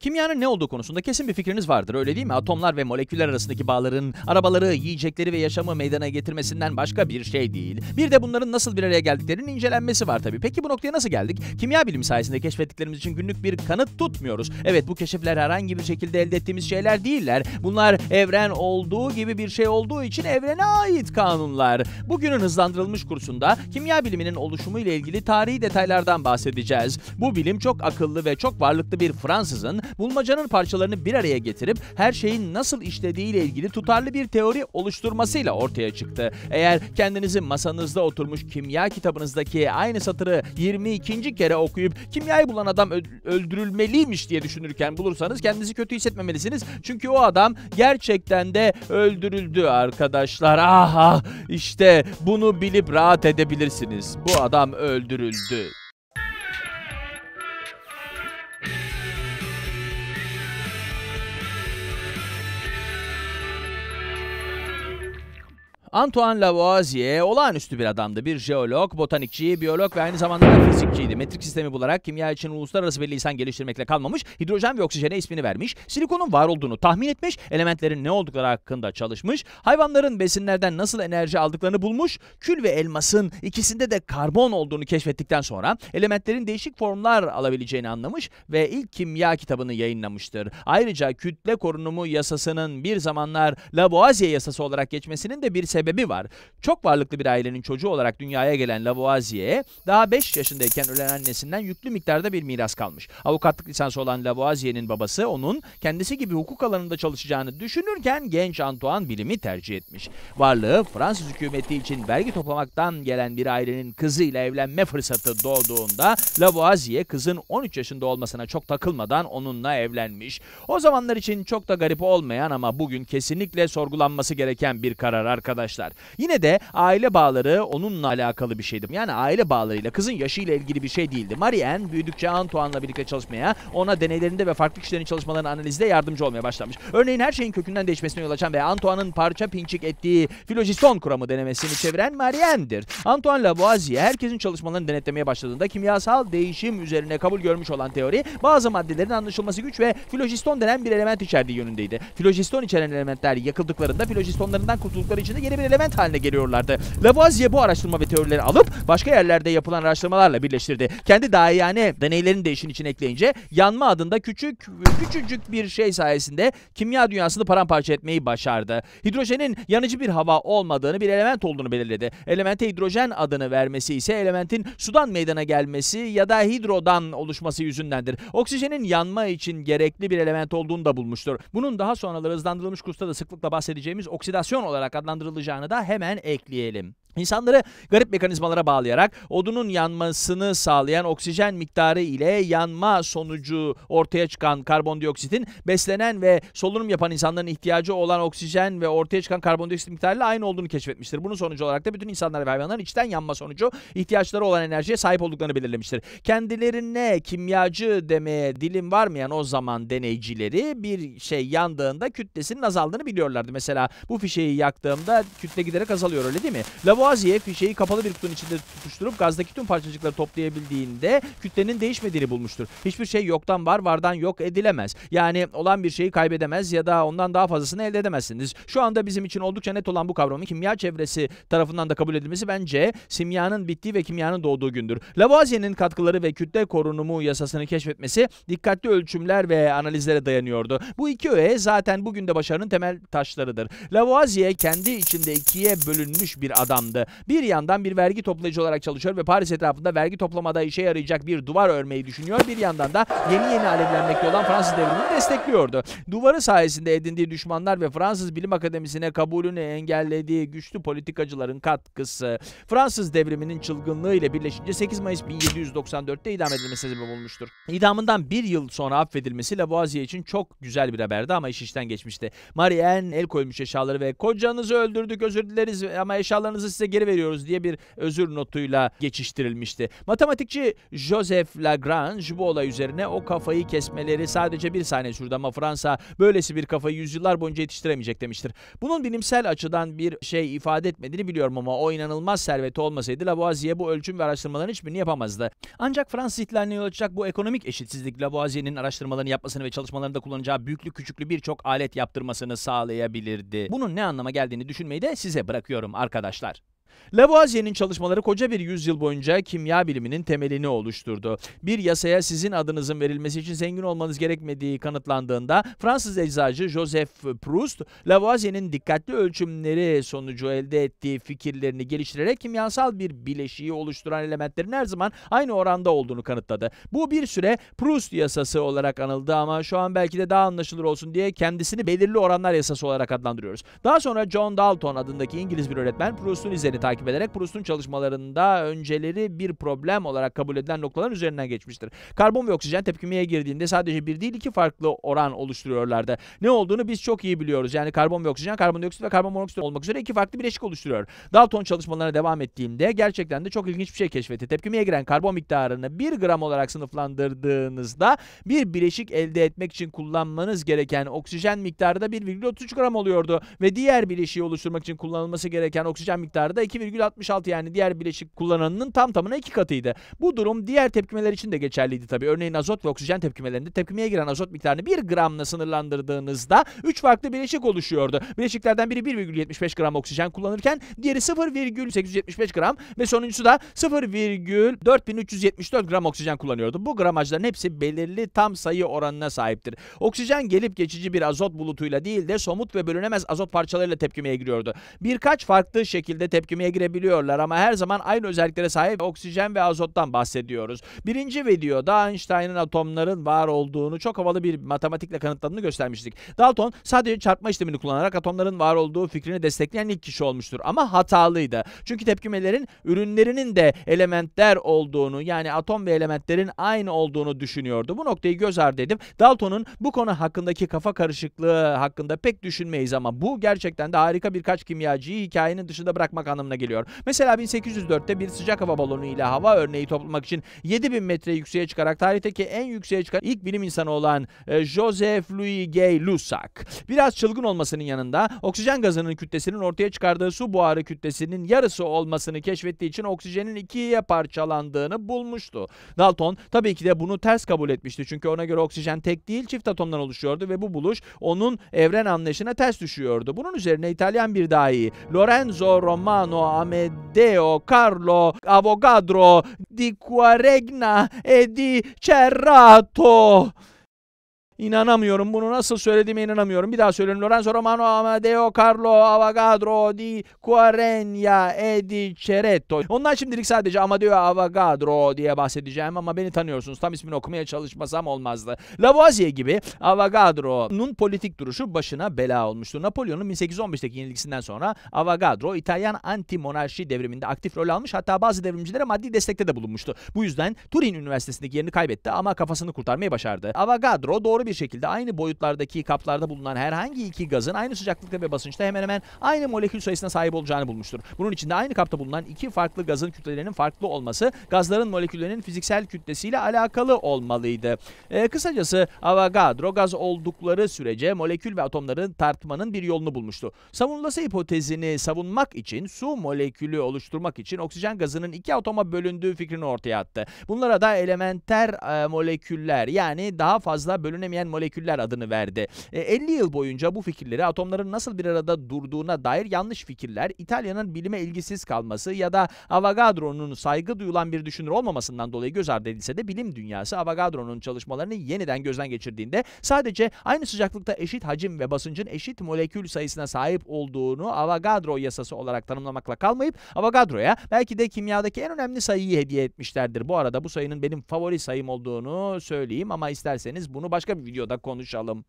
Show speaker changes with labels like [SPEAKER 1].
[SPEAKER 1] Kimyanın ne olduğu konusunda kesin bir fikriniz vardır öyle değil mi? Hmm. Atomlar ve moleküller arasındaki bağların arabaları, yiyecekleri ve yaşamı meydana getirmesinden başka bir şey değil. Bir de bunların nasıl bir araya geldiklerinin incelenmesi var tabii. Peki bu noktaya nasıl geldik? Kimya bilimi sayesinde keşfettiklerimiz için günlük bir kanıt tutmuyoruz. Evet bu keşifler herhangi bir şekilde elde ettiğimiz şeyler değiller. Bunlar evren olduğu gibi bir şey olduğu için evrene ait kanunlar. Bugünün hızlandırılmış kursunda kimya biliminin oluşumu ile ilgili tarihi detaylardan bahsedeceğiz. Bu bilim çok akıllı ve çok varlıklı bir Fransızın bulmacanın parçalarını bir araya getirip her şeyin nasıl işlediğiyle ilgili tutarlı bir teori oluşturmasıyla ortaya çıktı. Eğer kendinizi masanızda oturmuş kimya kitabınızdaki aynı satırı 22. kere okuyup kimyayı bulan adam öldürülmeliymiş diye düşünürken bulursanız kendinizi kötü hissetmemelisiniz. Çünkü o adam gerçekten de öldürüldü arkadaşlar. Aha ah, işte bunu bilip rahat edebilirsiniz. Bu adam öldürüldü. Antoine Lavoisier olağanüstü bir adamdı. Bir jeolog, botanikçi, biyolog ve aynı zamanda da fizikçiydi. Metrik sistemi bularak kimya için uluslararası bir lisan geliştirmekle kalmamış, hidrojen ve oksijene ismini vermiş, silikonun var olduğunu tahmin etmiş, elementlerin ne oldukları hakkında çalışmış, hayvanların besinlerden nasıl enerji aldıklarını bulmuş, kül ve elmasın ikisinde de karbon olduğunu keşfettikten sonra elementlerin değişik formlar alabileceğini anlamış ve ilk kimya kitabını yayınlamıştır. Ayrıca kütle korunumu yasasının bir zamanlar Lavoisier yasası olarak geçmesinin de bir sebebi sebebi var. Çok varlıklı bir ailenin çocuğu olarak dünyaya gelen Lavoisier'e daha 5 yaşındayken ölen annesinden yüklü miktarda bir miras kalmış. Avukatlık lisansı olan Lavoisier'in babası onun kendisi gibi hukuk alanında çalışacağını düşünürken genç Antoine bilimi tercih etmiş. Varlığı Fransız hükümeti için vergi toplamaktan gelen bir ailenin kızıyla evlenme fırsatı doğduğunda Lavoisier kızın 13 yaşında olmasına çok takılmadan onunla evlenmiş. O zamanlar için çok da garip olmayan ama bugün kesinlikle sorgulanması gereken bir karar arkadaş arkadaşlar. Yine de aile bağları onunla alakalı bir şeydi. Yani aile bağlarıyla kızın yaşıyla ilgili bir şey değildi. Marien Anne büyüdükçe Antoine'la birlikte çalışmaya, ona deneylerinde ve farklı kişilerin çalışmalarını analizde yardımcı olmaya başlamış. Örneğin her şeyin kökünden değişmesine yol açan ve Antoine'ın parça pinçik ettiği filojiston kuramı denemesini çeviren Marie Anne'dir. Antoine Lavoisier herkesin çalışmalarını denetlemeye başladığında kimyasal değişim üzerine kabul görmüş olan teori bazı maddelerin anlaşılması güç ve filojiston denen bir element içerdiği yönündeydi. Filojiston içeren elementler yakıldıklarında filojistonlarından kurtuldukları için de yeni bir element haline geliyorlardı. Lavoisier bu araştırma ve teorileri alıp başka yerlerde yapılan araştırmalarla birleştirdi. Kendi dahiyane deneylerini de işin içine ekleyince yanma adında küçük küçücük bir şey sayesinde kimya dünyasını paramparça etmeyi başardı. Hidrojenin yanıcı bir hava olmadığını bir element olduğunu belirledi. Elemente hidrojen adını vermesi ise elementin sudan meydana gelmesi ya da hidrodan oluşması yüzündendir. Oksijenin yanma için gerekli bir element olduğunu da bulmuştur. Bunun daha sonraları hızlandırılmış kursta da sıklıkla bahsedeceğimiz oksidasyon olarak adlandırılacak olacağını da hemen ekleyelim. İnsanları garip mekanizmalara bağlayarak odunun yanmasını sağlayan oksijen miktarı ile yanma sonucu ortaya çıkan karbondioksitin beslenen ve solunum yapan insanların ihtiyacı olan oksijen ve ortaya çıkan karbondioksit miktarıyla aynı olduğunu keşfetmiştir. Bunun sonucu olarak da bütün insanlar ve hayvanların içten yanma sonucu ihtiyaçları olan enerjiye sahip olduklarını belirlemiştir. Kendilerine kimyacı demeye dilim varmayan o zaman deneycileri bir şey yandığında kütlesinin azaldığını biliyorlardı. Mesela bu fişeyi yaktığımda kütle giderek azalıyor öyle değil mi? Lavuğa Lavoisier fişeyi kapalı bir kutunun içinde tutuşturup gazdaki tüm parçacıkları toplayabildiğinde kütlenin değişmediğini bulmuştur. Hiçbir şey yoktan var, vardan yok edilemez. Yani olan bir şeyi kaybedemez ya da ondan daha fazlasını elde edemezsiniz. Şu anda bizim için oldukça net olan bu kavramın kimya çevresi tarafından da kabul edilmesi bence simyanın bittiği ve kimyanın doğduğu gündür. Lavoisier'in katkıları ve kütle korunumu yasasını keşfetmesi dikkatli ölçümler ve analizlere dayanıyordu. Bu iki öğe zaten bugün de başarının temel taşlarıdır. Lavoisier kendi içinde ikiye bölünmüş bir adamdı uzmanı. Bir yandan bir vergi toplayıcı olarak çalışıyor ve Paris etrafında vergi toplamada işe yarayacak bir duvar örmeyi düşünüyor. Bir yandan da yeni yeni alevlenmekte olan Fransız devrimini destekliyordu. Duvarı sayesinde edindiği düşmanlar ve Fransız Bilim Akademisi'ne kabulünü engellediği güçlü politikacıların katkısı Fransız devriminin çılgınlığı ile birleşince 8 Mayıs 1794'te idam edilmesi sebep olmuştur. İdamından bir yıl sonra affedilmesi Lavoisier için çok güzel bir haberdi ama iş işten geçmişti. Marie el koymuş eşyaları ve kocanızı öldürdük özür dileriz ama eşyalarınızı size geri veriyoruz diye bir özür notuyla geçiştirilmişti. Matematikçi Joseph Lagrange bu olay üzerine o kafayı kesmeleri sadece bir saniye sürdü ama Fransa böylesi bir kafayı yüzyıllar boyunca yetiştiremeyecek demiştir. Bunun bilimsel açıdan bir şey ifade etmediğini biliyorum ama o inanılmaz serveti olmasaydı Lavoisier bu ölçüm ve araştırmaların hiçbirini yapamazdı. Ancak Fransız ihtilaline yol açacak bu ekonomik eşitsizlik Lavoisier'in araştırmalarını yapmasını ve çalışmalarında kullanacağı büyüklü küçüklü birçok alet yaptırmasını sağlayabilirdi. Bunun ne anlama geldiğini düşünmeyi de size bırakıyorum arkadaşlar. Lavoisier'in çalışmaları koca bir yüzyıl boyunca kimya biliminin temelini oluşturdu. Bir yasaya sizin adınızın verilmesi için zengin olmanız gerekmediği kanıtlandığında Fransız eczacı Joseph Proust, Lavoisier'in dikkatli ölçümleri sonucu elde ettiği fikirlerini geliştirerek kimyasal bir bileşiği oluşturan elementlerin her zaman aynı oranda olduğunu kanıtladı. Bu bir süre Proust yasası olarak anıldı ama şu an belki de daha anlaşılır olsun diye kendisini belirli oranlar yasası olarak adlandırıyoruz. Daha sonra John Dalton adındaki İngiliz bir öğretmen Proust'un izlerini takip ederek Proust'un çalışmalarında önceleri bir problem olarak kabul edilen noktaların üzerinden geçmiştir. Karbon ve oksijen tepkimeye girdiğinde sadece bir değil iki farklı oran oluşturuyorlardı. Ne olduğunu biz çok iyi biliyoruz. Yani karbon ve oksijen, karbondioksit ve karbon monoksit olmak üzere iki farklı bileşik oluşturuyor. Dalton çalışmalarına devam ettiğimde gerçekten de çok ilginç bir şey keşfetti. Tepkimeye giren karbon miktarını 1 gram olarak sınıflandırdığınızda bir bileşik elde etmek için kullanmanız gereken oksijen miktarı da 1,33 gram oluyordu ve diğer bileşiği oluşturmak için kullanılması gereken oksijen miktarı da 2 2,66 yani diğer bileşik kullananının tam tamına iki katıydı. Bu durum diğer tepkimeler için de geçerliydi tabi. Örneğin azot ve oksijen tepkimelerinde tepkimeye giren azot miktarını 1 gramla sınırlandırdığınızda 3 farklı bileşik oluşuyordu. Bileşiklerden biri 1,75 gram oksijen kullanırken diğeri 0,875 gram ve sonuncusu da 0,4374 gram oksijen kullanıyordu. Bu gramajların hepsi belirli tam sayı oranına sahiptir. Oksijen gelip geçici bir azot bulutuyla değil de somut ve bölünemez azot parçalarıyla tepkimeye giriyordu. Birkaç farklı şekilde tepkime etkileşimeye girebiliyorlar ama her zaman aynı özelliklere sahip oksijen ve azottan bahsediyoruz. Birinci videoda Einstein'ın atomların var olduğunu çok havalı bir matematikle kanıtladığını göstermiştik. Dalton sadece çarpma işlemini kullanarak atomların var olduğu fikrini destekleyen ilk kişi olmuştur ama hatalıydı. Çünkü tepkimelerin ürünlerinin de elementler olduğunu yani atom ve elementlerin aynı olduğunu düşünüyordu. Bu noktayı göz ardı edip Dalton'un bu konu hakkındaki kafa karışıklığı hakkında pek düşünmeyiz ama bu gerçekten de harika birkaç kimyacıyı hikayenin dışında bırakmak anlamına anlamına geliyor. Mesela 1804'te bir sıcak hava balonu ile hava örneği toplamak için 7000 metre yükseğe çıkarak tarihteki en yükseğe çıkan ilk bilim insanı olan e, Joseph Louis Gay Lussac. Biraz çılgın olmasının yanında oksijen gazının kütlesinin ortaya çıkardığı su buharı kütlesinin yarısı olmasını keşfettiği için oksijenin ikiye parçalandığını bulmuştu. Dalton tabii ki de bunu ters kabul etmişti. Çünkü ona göre oksijen tek değil çift atomdan oluşuyordu ve bu buluş onun evren anlayışına ters düşüyordu. Bunun üzerine İtalyan bir dahi Lorenzo Romano sono Amedeo, Carlo, Avogadro, di Quaregna e di Cerrato. İnanamıyorum. Bunu nasıl söylediğime inanamıyorum. Bir daha söylüyorum. Lorenzo Romano, Amadeo Carlo, Avogadro di Quarenia Edi di Ceretto. Ondan şimdilik sadece Amadeo Avogadro diye bahsedeceğim ama beni tanıyorsunuz. Tam ismini okumaya çalışmasam olmazdı. Lavoisier gibi Avogadro'nun politik duruşu başına bela olmuştu. Napolyon'un 1815'teki yenilgisinden sonra Avogadro İtalyan anti-monarşi devriminde aktif rol almış. Hatta bazı devrimcilere maddi destekte de bulunmuştu. Bu yüzden Turin Üniversitesi'ndeki yerini kaybetti ama kafasını kurtarmayı başardı. Avogadro doğru bir şekilde aynı boyutlardaki kaplarda bulunan herhangi iki gazın aynı sıcaklıkta ve basınçta hemen hemen aynı molekül sayısına sahip olacağını bulmuştur. Bunun için de aynı kapta bulunan iki farklı gazın kütlelerinin farklı olması gazların moleküllerinin fiziksel kütlesiyle alakalı olmalıydı. E, kısacası Avogadro gaz oldukları sürece molekül ve atomların tartmanın bir yolunu bulmuştu. Savunulası hipotezini savunmak için su molekülü oluşturmak için oksijen gazının iki atoma bölündüğü fikrini ortaya attı. Bunlara da elementer e, moleküller yani daha fazla bölünemeyen etkileyen moleküller adını verdi. E, 50 yıl boyunca bu fikirleri atomların nasıl bir arada durduğuna dair yanlış fikirler, İtalya'nın bilime ilgisiz kalması ya da Avogadro'nun saygı duyulan bir düşünür olmamasından dolayı göz ardı edilse de bilim dünyası Avogadro'nun çalışmalarını yeniden gözden geçirdiğinde sadece aynı sıcaklıkta eşit hacim ve basıncın eşit molekül sayısına sahip olduğunu Avogadro yasası olarak tanımlamakla kalmayıp Avogadro'ya belki de kimyadaki en önemli sayıyı hediye etmişlerdir. Bu arada bu sayının benim favori sayım olduğunu söyleyeyim ama isterseniz bunu başka bir videoda konuşalım.